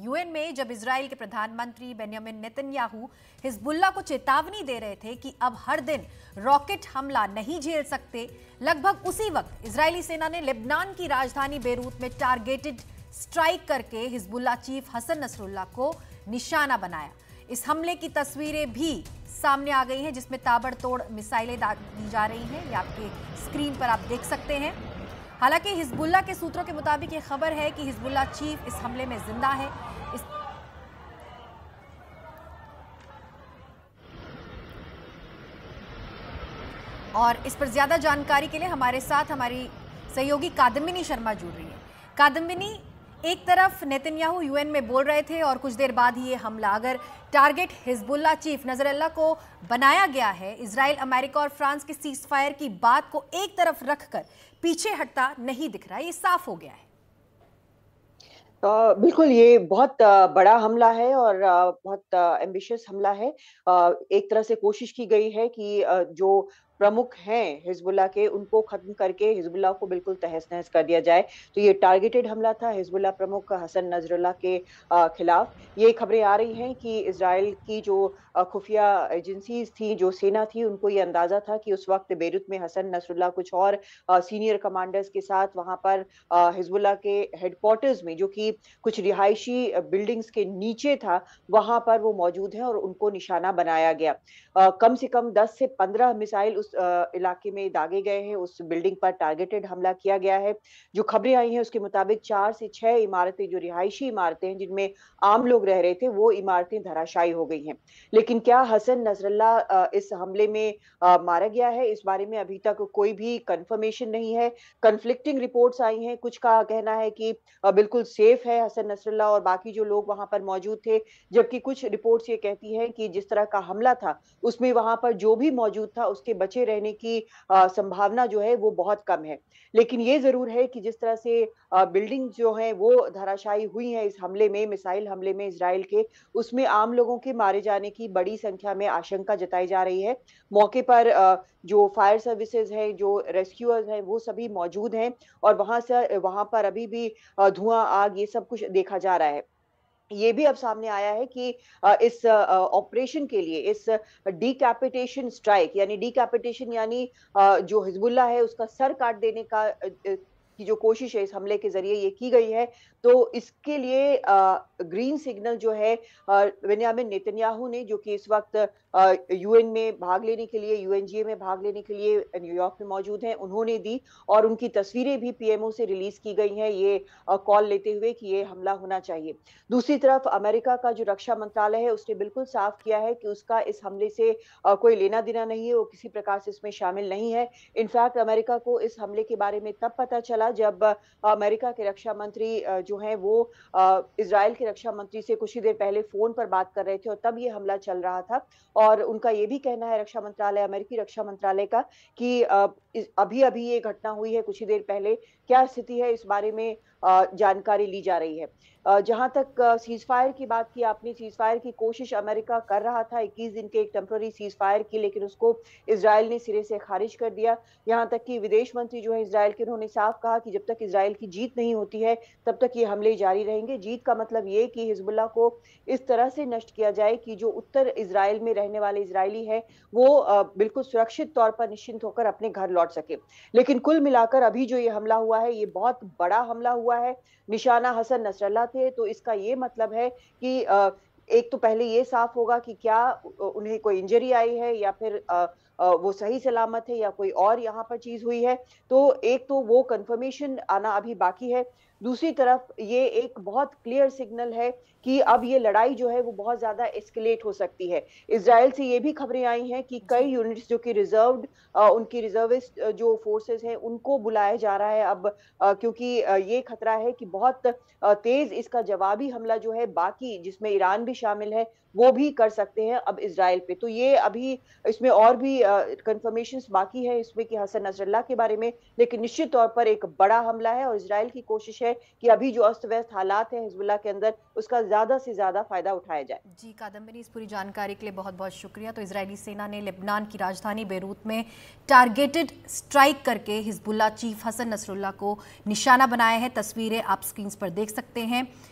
UN में जब Israel के प्रधानमंत्री बेनियामिन नेतन्याहू हिजबुल्ला को चेतावनी दे रहे थे कि अब हर दिन रॉकेट हमला नहीं झेल सकते लगभग उसी वक्त इजरायली सेना ने लेबनान की राजधानी बेरूत में टारगेटेड स्ट्राइक करके हिजबुल्ला चीफ हसन नसरुल्ला को निशाना बनाया इस हमले की तस्वीरें भी सामने आ गई हैं जिसमें ताबड़तोड़ मिसाइलें दी जा रही हैं ये आपके स्क्रीन पर आप देख सकते हैं हालांकि हिजबुल्ला के सूत्रों के मुताबिक ये खबर है कि हिजबुल्ला चीफ इस हमले में जिंदा है इस और इस पर ज़्यादा जानकारी के लिए हमारे साथ हमारी सहयोगी कादम्बिनी शर्मा जुड़ रही है कादम्बिनी एक तरफ नेतन्याहू यूएन में बोल रहे थे और कुछ देर बाद ही ये हमला अगर टारगेट हिजबुल्ला चीफ नजरल्ला को बनाया गया है इसराइल अमेरिका और फ्रांस के सीज फायर की बात को एक तरफ रखकर पीछे हटता नहीं दिख रहा ये साफ हो गया है आ, बिल्कुल ये बहुत आ, बड़ा हमला है और आ, बहुत एम्बिशियस हमला है एक तरह से कोशिश की गई है कि जो प्रमुख हैं हिजबुल्ला के उनको खत्म करके हिजबुल्ला को बिल्कुल तहस नहस कर दिया जाए तो ये टारगेटेड हमला था हिजबुल्ला प्रमुख हसन नजरुल्ला के खिलाफ ये खबरें आ रही हैं कि इसराइल की जो खुफिया एजेंसीज थी जो सेना थी उनको ये अंदाजा था कि उस वक्त बेरूत में हसन नसरुल्ला कुछ और सीनियर कमांडर्स के साथ वहाँ पर हिजबुल्ला के हेडक्वार्टर्स में जो कि कुछ रिहायशी बिल्डिंग्स के नीचे था वहां पर वो मौजूद है और उनको निशाना बनाया गया कम से कम दस से पंद्रह मिसाइल उस इलाके में दागे गए हैं उस बिल्डिंग पर टारगेटेड हमला किया गया है जो खबरें आई हैं उसके मुताबिक चार से छह इमारतें जो रिहायशी इमारतें हैं जिनमें आम लोग रह रहे थे वो इमारतें धराशायी हो गई हैं लेकिन क्या हसन नजरल्ला इस हमले में मारा गया है इस बारे में अभी तक कोई भी कंफर्मेशन नहीं है कन्फ्लिक्टिंग रिपोर्ट्स आई हैं कुछ का कहना है कि बिल्कुल सेफ है हसन नसरल्ला और बाकी जो लोग वहां पर मौजूद थे जबकि कुछ रिपोर्ट्स ये कहती हैं कि जिस तरह का हमला था उसमें वहां पर जो भी मौजूद था उसके बच बचे रहने की संभावना जो है वो बहुत कम है लेकिन ये जरूर है कि जिस तरह से बिल्डिंग जो है वो धराशायी हुई है इस हमले में मिसाइल हमले में इसराइल के उसमें आम लोगों के मारे जाने की बड़ी संख्या में आशंका जताई जा रही है मौके पर जो फायर सर्विसेज हैं जो रेस्क्यूअर्स हैं वो सभी मौजूद हैं और वहां से वहां पर अभी भी धुआं आग ये सब कुछ देखा जा रहा है ये भी अब सामने आया है कि इस ऑपरेशन के लिए इस डीकैपिटेशन स्ट्राइक यानी डीकैपिटेशन यानी जो हिजबुल्ला है उसका सर काट देने का की जो कोशिश है इस हमले के जरिए ये की गई है तो इसके लिए ग्रीन सिग्नल जो है बेनियामिन नेतन्याहू ने जो कि इस वक्त यूएन में भाग लेने के लिए यूएनजीए में भाग लेने के लिए न्यूयॉर्क में मौजूद हैं उन्होंने दी और उनकी तस्वीरें भी पीएमओ से रिलीज की गई हैं ये कॉल लेते हुए कि ये हमला होना चाहिए दूसरी तरफ अमेरिका का जो रक्षा मंत्रालय है उसने बिल्कुल साफ किया है कि उसका इस हमले से कोई लेना देना नहीं है वो किसी प्रकार से इसमें शामिल नहीं है इनफैक्ट अमेरिका को इस हमले के बारे में तब पता चला चला जब अमेरिका के रक्षा मंत्री जो हैं वो इसराइल के रक्षा मंत्री से कुछ ही देर पहले फोन पर बात कर रहे थे और तब ये हमला चल रहा था और उनका ये भी कहना है रक्षा मंत्रालय अमेरिकी रक्षा मंत्रालय का कि अभी अभी ये घटना हुई है कुछ ही देर पहले क्या स्थिति है इस बारे में जानकारी ली जा रही है जहां तक सीज फायर की बात की आपने सीज फायर की कोशिश अमेरिका कर रहा था 21 दिन के एक टेम्प्रेरी सीज फायर की लेकिन उसको इसराइल ने सिरे से खारिज कर दिया यहां तक कि विदेश मंत्री जो है इसराइल के उन्होंने साफ कहा कि जब तक इसराइल की जीत नहीं होती है तब तक ये हमले जारी रहेंगे जीत का मतलब ये कि हिजबुल्ला को इस तरह से नष्ट किया जाए कि जो उत्तर इसराइल में रहने वाले इसराइली है वो बिल्कुल सुरक्षित तौर पर निश्चिंत होकर अपने घर लौट लौट सके लेकिन कुल मिलाकर अभी जो ये हमला हुआ है ये बहुत बड़ा हमला हुआ है निशाना हसन नसरल्ला थे तो इसका ये मतलब है कि एक तो पहले ये साफ होगा कि क्या उन्हें कोई इंजरी आई है या फिर वो सही सलामत है या कोई और यहाँ पर चीज़ हुई है तो एक तो वो कंफर्मेशन आना अभी बाकी है दूसरी तरफ ये एक बहुत क्लियर सिग्नल है कि अब ये लड़ाई जो है वो बहुत ज़्यादा एस्केलेट हो सकती है इसराइल से ये भी खबरें आई हैं कि कई यूनिट्स जो कि रिजर्व उनकी रिजर्विस्ट जो फोर्सेस हैं उनको बुलाया जा रहा है अब क्योंकि ये खतरा है कि बहुत तेज़ इसका जवाबी हमला जो है बाकी जिसमें ईरान भी शामिल है वो भी कर सकते हैं अब इसराइल पे तो ये अभी इसमें और भी कंफर्मेशन बाकी है इसमें कि हसन नजरल्ला के बारे में लेकिन निश्चित तौर पर एक बड़ा हमला है और इसराइल की कोशिश है कि अभी जो अस्त व्यस्त हालात है हिजबुल्ला के अंदर उसका ज़्यादा से ज़्यादा फ़ायदा उठाया जाए जी कादम्बरी इस पूरी जानकारी के लिए बहुत बहुत शुक्रिया तो इसराइली सेना ने लेबनान की राजधानी बेरूत में टारगेटेड स्ट्राइक करके हिजबुल्ला चीफ हसन नसरुल्ला को निशाना बनाया है तस्वीरें आप स्क्रीन पर देख सकते हैं